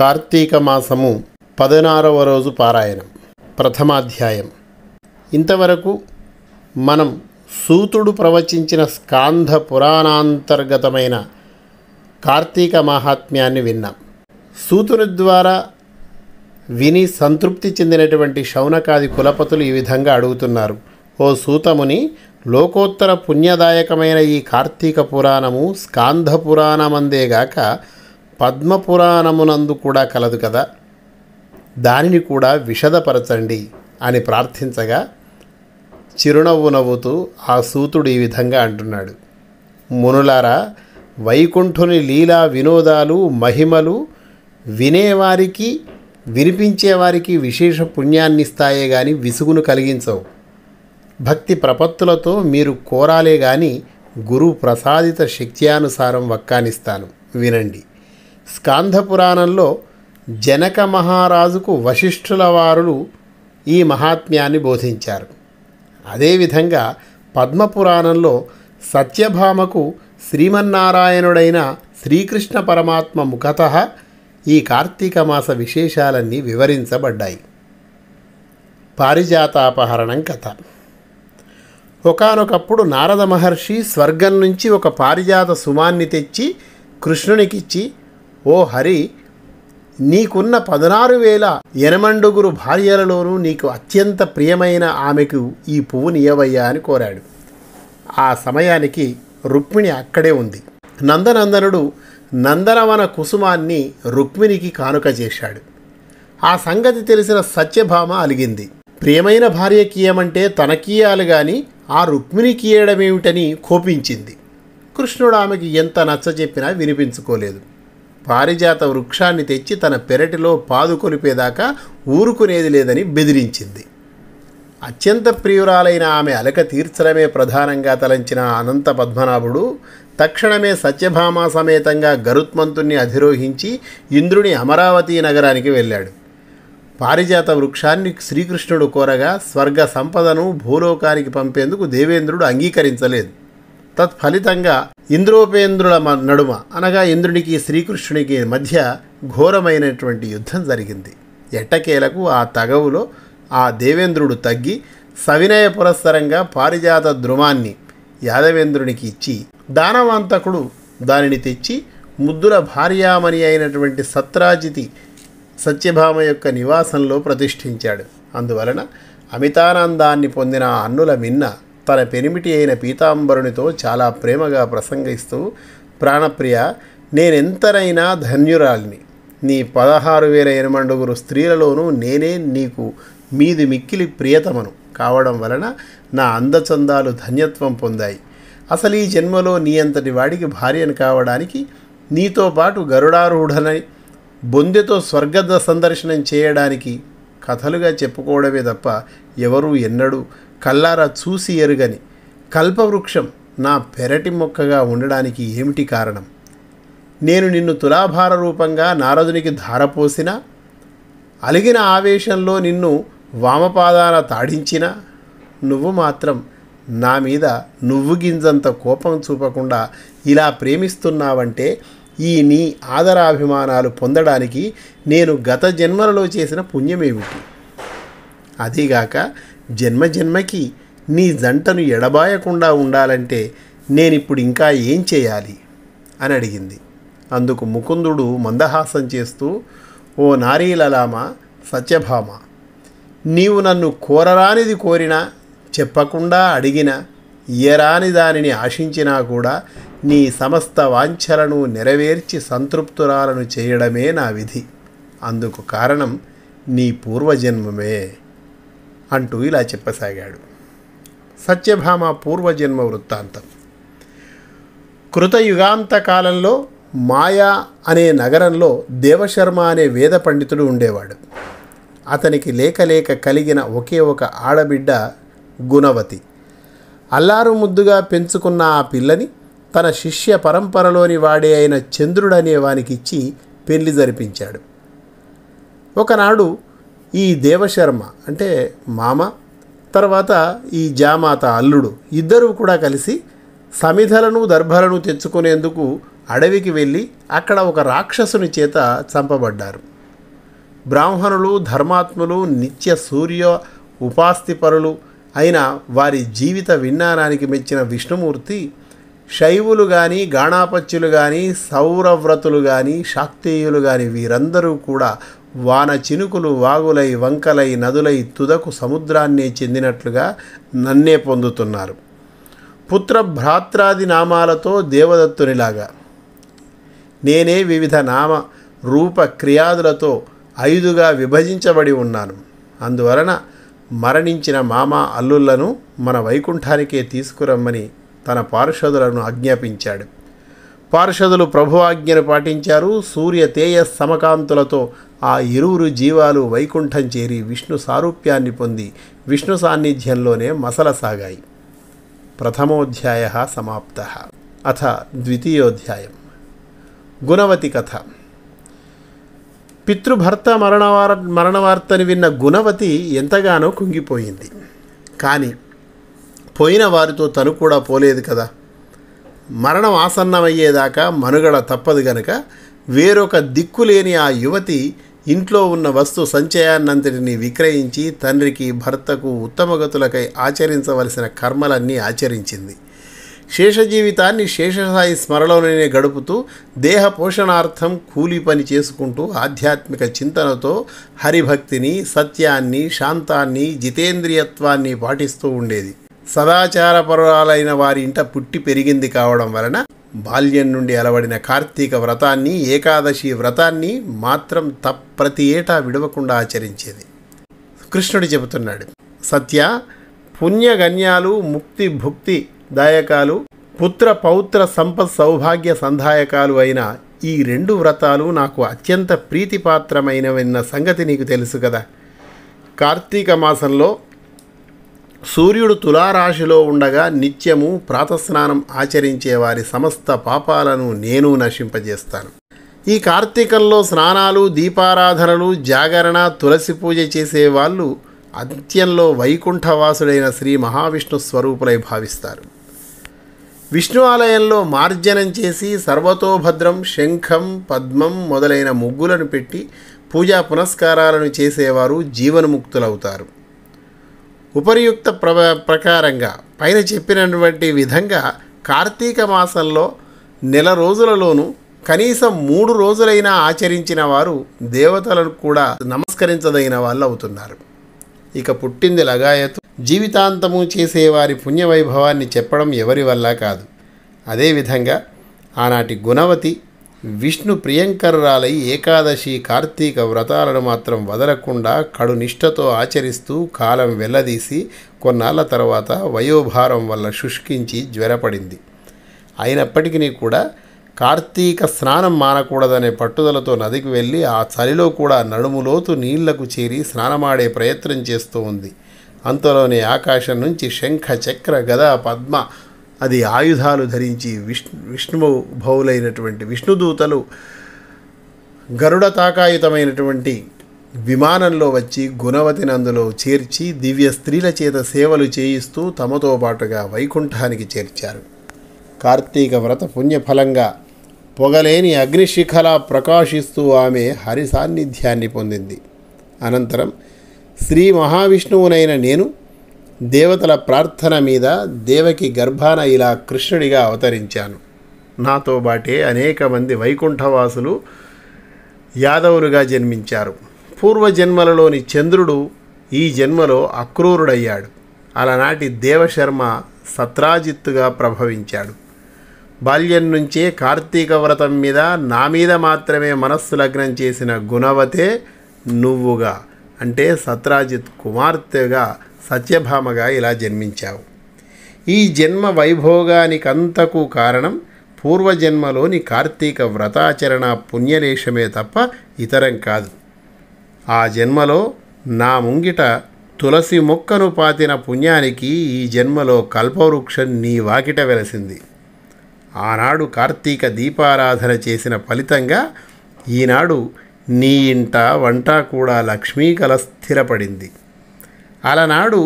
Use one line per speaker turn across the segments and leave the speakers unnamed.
కార్తీక మాసము పదినారవ రోజు పారాయణం ప్రథమాధ్యాయం ఇంతవరకు మనం సూతుడు ప్రవచించిన స్కాంధ పురాణాంతర్గతమైన కార్తీక మహాత్మ్యాన్ని విన్నాం సూతుని ద్వారా విని సంతృప్తి చెందినటువంటి శౌనకాది కులపతులు ఈ విధంగా అడుగుతున్నారు ఓ సూతముని లోకోత్తర పుణ్యదాయకమైన ఈ కార్తీక పురాణము స్కాంధ పురాణమందేగాక పద్మపురాణమునందు కూడా కలదు కదా దానిని కూడా విషదపరచండి అని ప్రార్థించగా చిరునవ్వు నవ్వుతూ ఆ సూతుడు ఈ విధంగా అంటున్నాడు మునులారా వైకుంఠుని లీలా వినోదాలు మహిమలు వినేవారికి వినిపించేవారికి విశేష పుణ్యాన్నిస్తాయే గాని విసుగును కలిగించవు భక్తి ప్రపత్తులతో మీరు కోరాలే గాని గురువు ప్రసాదిత శక్త్యానుసారం వక్కానిస్తాను వినండి స్కాంధపురాణంలో జనక మహారాజుకు వశిష్ఠుల వారులు ఈ మహాత్మ్యాన్ని బోధించారు అదేవిధంగా పద్మపురాణంలో సత్యభామకు శ్రీమన్నారాయణుడైన శ్రీకృష్ణ పరమాత్మ ముఖత ఈ కార్తీక మాస విశేషాలన్నీ వివరించబడ్డాయి పారిజాతాపహరణం కథ ఒకనొకప్పుడు నారద మహర్షి స్వర్గం నుంచి ఒక పారిజాత సుమాన్ని తెచ్చి కృష్ణునికిచ్చి ఓ హరి నీకున్న పదనారు వేల ఎనమండుగురు భార్యలలోనూ నీకు అత్యంత ప్రియమైన ఆమెకు ఈ పువ్వుని ఇవ్వయ్యా అని కోరాడు ఆ సమయానికి రుక్మిణి అక్కడే ఉంది నందనందనుడు నందనవన కుసుమాన్ని రుక్మిణికి కానుక చేశాడు ఆ సంగతి తెలిసిన సత్యభామ అలిగింది ప్రియమైన తన కీయాలు గాని ఆ కీయడమేమిటని కోపించింది కృష్ణుడు ఆమెకి ఎంత నచ్చజెప్పినా వినిపించుకోలేదు పారిజాత వృక్షాన్ని తెచ్చి తన పెరటిలో పాదుకొలిపేదాకా ఊరుకునేది లేదని బెదిరించింది అత్యంత ప్రియురాలైన ఆమె అలక తీర్చడమే ప్రధానంగా తలంచిన అనంత పద్మనాభుడు తక్షణమే సత్యభామ సమేతంగా గరుత్మంతుణ్ణి అధిరోహించి ఇంద్రుని అమరావతి నగరానికి వెళ్ళాడు పారిజాత వృక్షాన్ని శ్రీకృష్ణుడు కోరగా స్వర్గ సంపదను భూలోకానికి పంపేందుకు దేవేంద్రుడు అంగీకరించలేదు తత్ఫలితంగా ఇంద్రోపేంద్రుల నడుమ అనగా ఇంద్రునికి శ్రీకృష్ణునికి మధ్య ఘోరమైనటువంటి యుద్ధం జరిగింది ఎట్టకేలకు ఆ తగవులో ఆ దేవేంద్రుడు తగ్గి సవినయ పురస్సరంగా పారిజాత ద్రుమాన్ని యాదవేంద్రునికి ఇచ్చి దానవాంతకుడు దానిని తెచ్చి ముద్దుల భార్యామణి అయినటువంటి సత్రాజితి సత్యభామ యొక్క నివాసంలో ప్రతిష్ఠించాడు అందువలన అమితానందాన్ని పొందిన అన్నుల మిన్న తన పెనిమిటి అయిన పీతాంబరునితో చాలా ప్రేమగా ప్రసంగిస్తూ ప్రాణప్రియ నేనెంతనైనా ధన్యురాలిని నీ పదహారు వేల ఎనమండుగురు స్త్రీలలోనూ నేనే నీకు మీది మిక్కిలి ప్రియతమను కావడం వలన నా అందచందాలు ధన్యత్వం పొందాయి అసలు ఈ జన్మలో నీ అంతటి వాడికి భార్యను కావడానికి నీతో పాటు గరుడారూఢనై బొందెతో స్వర్గద సందర్శనం చేయడానికి కథలుగా చెప్పుకోవడమే తప్ప ఎవరూ ఎన్నడూ కల్లారా చూసి ఎరుగని కల్పవృక్షం నా పెరటి మొక్కగా ఉండడానికి ఏమిటి కారణం నేను నిన్ను తులాభార రూపంగా నారదునికి ధారపోసిన అలిగిన ఆవేశంలో నిన్ను వామపాదాన తాడించిన నువ్వు మాత్రం నా మీద నువ్వు గింజంత కోపం చూపకుండా ఇలా ప్రేమిస్తున్నావంటే ఈ నీ ఆదరాభిమానాలు పొందడానికి నేను గత జన్మలలో చేసిన పుణ్యమేమిటి అదీగాక జన్మ జన్మకి నీ జంటను ఎడబాయకుండా ఉండాలంటే నేనిప్పుడు ఇంకా ఏం చేయాలి అని అడిగింది అందుకు ముకుందుడు మందహాసం చేస్తూ ఓ నారీలలామ సత్యభామ నీవు నన్ను కోరరానిది కోరినా చెప్పకుండా అడిగినా ఇయరాని దానిని ఆశించినా కూడా నీ సమస్త వాంఛలను నెరవేర్చి సంతృప్తురాలను చేయడమే నా విధి అందుకు కారణం నీ పూర్వజన్మమే అంటూ ఇలా చెప్పసాగాడు సత్యభామ పూర్వజన్మ వృత్తాంతం కృతయుగాంత కాలంలో మాయా అనే నగరంలో దేవశర్మ అనే వేద పండితుడు ఉండేవాడు అతనికి లేకలేక కలిగిన ఒకే ఒక ఆడబిడ్డ గుణవతి అల్లారు ముద్దుగా పెంచుకున్న ఆ పిల్లని తన శిష్య పరంపరలోని వాడే అయిన చంద్రుడనే వానికిచ్చి పెళ్లి జరిపించాడు ఒకనాడు ఈ దేవశర్మ అంటే మామ తర్వాత ఈ జామాత అల్లుడు ఇద్దరూ కూడా కలిసి సమిధలను దర్భలను తెచ్చుకునేందుకు అడవికి వెళ్ళి అక్కడ ఒక రాక్షసుని చేత చంపబడ్డారు బ్రాహ్మణులు ధర్మాత్ములు నిత్య సూర్య ఉపాస్తిపరులు అయిన వారి జీవిత విన్నానానికి మెచ్చిన విష్ణుమూర్తి శైవులు కానీ గాణాపత్యులు కానీ సౌరవ్రతులు కానీ శాక్తేయులు కానీ వీరందరూ కూడా వాన చినుకులు వాగులై వంకలై నదులై తుదకు సముద్రాన్నే చెందినట్లుగా నన్నే పొందుతున్నారు పుత్ర భ్రాత్రాది నామాలతో దేవదత్తునిలాగా నేనే వివిధ నామ రూప క్రియాదులతో ఐదుగా విభజించబడి ఉన్నాను అందువలన మరణించిన మామ అల్లుళ్లను మన వైకుంఠానికే తీసుకురమ్మని తన పార్షదులను ఆజ్ఞాపించాడు పార్షదులు ప్రభు ఆజ్ఞను పాటించారు సూర్య తేయ సమకాంతులతో ఆ ఇరువురు జీవాలు వైకుంఠం చేరి విష్ణు సారూప్యాన్ని పొంది విష్ణు సాన్నిధ్యంలోనే మసలసాగాయి ప్రథమోధ్యాయ సమాప్త అథ ద్వితీయోధ్యాయం గుణవతి కథ పితృభర్త మరణవార మరణవార్తని విన్న గుణవతి ఎంతగానో కుంగిపోయింది కానీ పోయిన వారితో తను కూడా పోలేదు కదా మరణం ఆసన్నమయ్యేదాకా మనుగడ తప్పదు గనక వేరొక దిక్కులేని ఆ యువతి ఇంట్లో ఉన్న వస్తు సంచయాన్నంతటిని విక్రయించి తండ్రికి భర్తకు ఉత్తమగతులకై ఆచరించవలసిన కర్మలన్నీ ఆచరించింది శేషజీవితాన్ని శేషసాయి స్మరణలోనే గడుపుతూ దేహ పోషణార్థం కూలీ పని చేసుకుంటూ ఆధ్యాత్మిక చింతనతో హరిభక్తిని సత్యాన్ని శాంతాన్ని జితేంద్రియత్వాన్ని పాటిస్తూ ఉండేది సదాచారపరురాలైన వారి ఇంట పుట్టి పెరిగింది కావడం వలన బాల్యం నుండి అలవడిన కార్తీక వ్రతాన్ని ఏకాదశి వ్రతాన్ని మాత్రం త ప్రతి ఏటా విడవకుండా ఆచరించేది కృష్ణుడు చెబుతున్నాడు సత్య పుణ్యగన్యాలు ముక్తి భుక్తి దాయకాలు పుత్ర పౌత్ర సంపత్ సౌభాగ్య సంధాయకాలు అయిన ఈ రెండు వ్రతాలు నాకు అత్యంత ప్రీతిపాత్రమైనవన్న సంగతి నీకు తెలుసు కదా కార్తీక మాసంలో సూర్యుడు తులారాశిలో ఉండగా నిత్యము ప్రాతస్నానం ఆచరించే వారి సమస్త పాపాలను నేను నశింపజేస్తాను ఈ కార్తీకంలో స్నానాలు దీపారాధనలు జాగరణ తులసి పూజ చేసే వాళ్ళు అంత్యంలో వైకుంఠవాసుడైన శ్రీ మహావిష్ణు స్వరూపులై భావిస్తారు విష్ణు ఆలయంలో మార్జనం చేసి సర్వతోభద్రం శంఖం పద్మం మొదలైన ముగ్గులను పెట్టి పూజా పునస్కారాలను చేసేవారు జీవనముక్తులవుతారు ఉపరియుక్త ప్ర ప్రకారంగా పైన చెప్పినటువంటి విధంగా కార్తీక మాసంలో నెల రోజులలోనూ కనీసం మూడు రోజులైనా ఆచరించిన వారు దేవతలను కూడా నమస్కరించదగిన వాళ్ళు అవుతున్నారు ఇక పుట్టింది లగాయతు జీవితాంతము చేసేవారి పుణ్యవైభవాన్ని చెప్పడం ఎవరి వల్ల కాదు అదేవిధంగా ఆనాటి గుణవతి విష్ణు ప్రియంకరాలై ఏకాదశి కార్తీక వ్రతాలను మాత్రం వదలకుండా నిష్టతో ఆచరిస్తూ కాలం వెల్లదీసి కొన్నాళ్ల తర్వాత వయోభారం వల్ల శుష్కించి జ్వరపడింది అయినప్పటికీ కూడా కార్తీక స్నానం మానకూడదనే పట్టుదలతో నదికి వెళ్ళి ఆ చలిలో కూడా నడుములోతు నీళ్లకు చేరి స్నానమాడే ప్రయత్నం చేస్తూ ఉంది అంతలోనే ఆకాశం నుంచి శంఖ చక్ర గద పద్మ అది ఆయుధాలు ధరించి విష్ణు విష్ణువు భౌలైనటువంటి విష్ణుదూతలు గరుడ తాకాయుతమైనటువంటి విమానంలో వచ్చి గుణవతినందులో చేర్చి దివ్య స్త్రీల చేత సేవలు చేయిస్తూ తమతో పాటుగా వైకుంఠానికి చేర్చారు కార్తీక వ్రత పుణ్యఫలంగా పొగలేని అగ్నిశిఖల ప్రకాశిస్తూ ఆమె హరి సాన్నిధ్యాన్ని పొందింది అనంతరం శ్రీ మహావిష్ణువునైన నేను దేవతల ప్రార్థన మీద దేవకి గర్భాన ఇలా కృష్ణుడిగా అవతరించాను నాతో బాటే అనేక మంది వైకుంఠవాసులు యాదవులుగా జన్మించారు పూర్వజన్మలలోని చంద్రుడు ఈ జన్మలో అక్రూరుడయ్యాడు అలనాటి దేవశర్మ సత్రాజిత్తుగా ప్రభవించాడు బాల్యం నుంచే కార్తీక వ్రతం మీద నా మీద మాత్రమే మనస్సు లగ్నం చేసిన గుణవతే నువ్వుగా అంటే సత్రాజిత్ కుమార్తెగా సత్యభామగా ఇలా జన్మించావు ఈ జన్మ వైభోగానికంతకు కారణం పూర్వజన్మలోని కార్తీక వ్రతాచరణ పుణ్యలేషమే తప్ప ఇతరం కాదు ఆ జన్మలో నా ముంగిట తులసి మొక్కను పాతిన పుణ్యానికి ఈ జన్మలో కల్పవృక్షం నీ వాకిట వెలసింది ఆనాడు కార్తీక దీపారాధన చేసిన ఫలితంగా ఈనాడు నీ ఇంట వంట కూడా లక్ష్మీ కల స్థిరపడింది అలనాడు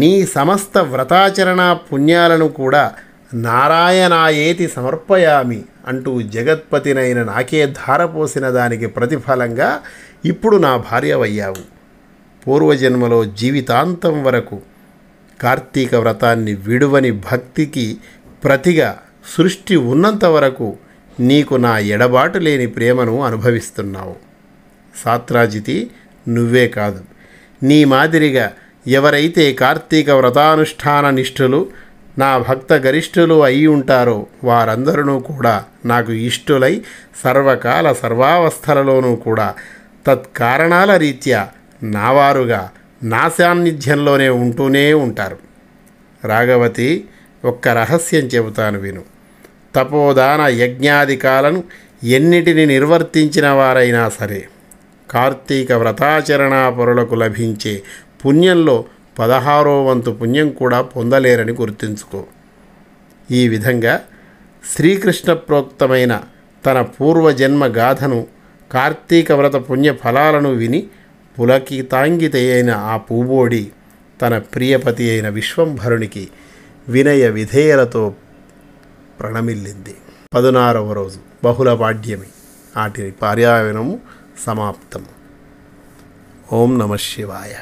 నీ సమస్త వ్రతాచరణ పుణ్యాలను కూడా నారాయణాయేతి సమర్పయామి అంటూ జగత్పతినైన నాకే ధారపోసిన దానికి ప్రతిఫలంగా ఇప్పుడు నా భార్యవయ్యావు పూర్వజన్మలో జీవితాంతం వరకు కార్తీక వ్రతాన్ని విడువని భక్తికి ప్రతిగా సృష్టి ఉన్నంత వరకు నీకు నా ఎడబాటు లేని ప్రేమను అనుభవిస్తున్నావు సాత్రాజితి నువ్వే కాదు నీ మాదిరిగా ఎవరైతే కార్తీక వ్రతానుష్ఠాన నిష్ఠులు నా భక్త గరిష్ఠులు అయి ఉంటారో వారందరూ కూడా నాకు ఇష్టులై సర్వకాల సర్వావస్థలలోనూ కూడా తత్కారణాల రీత్యా నావారుగా నా సాన్నిధ్యంలోనే ఉంటూనే ఉంటారు రాఘవతి ఒక్క రహస్యం చెబుతాను విను తపోదాన యజ్ఞాధికాలను ఎన్నిటిని నిర్వర్తించిన వారైనా సరే కార్తీక వ్రతాచరణాపరులకు లభించే పుణ్యంలో పదహారో వంతు పుణ్యం కూడా పొందలేరని గుర్తుంచుకో ఈ విధంగా శ్రీకృష్ణ ప్రోక్తమైన తన పూర్వజన్మ గాథను కార్తీక వ్రత పుణ్య ఫలాలను విని పులకితాంగితే అయిన ఆ పూబోడి తన ప్రియపతి అయిన విశ్వంభరునికి వినయ విధేయలతో ప్రణమిల్లింది పదునారవ రోజు బహుళ పాడ్యమి ఆటి పర్యావరణము సమాప్తం ఓం నమ శివాయ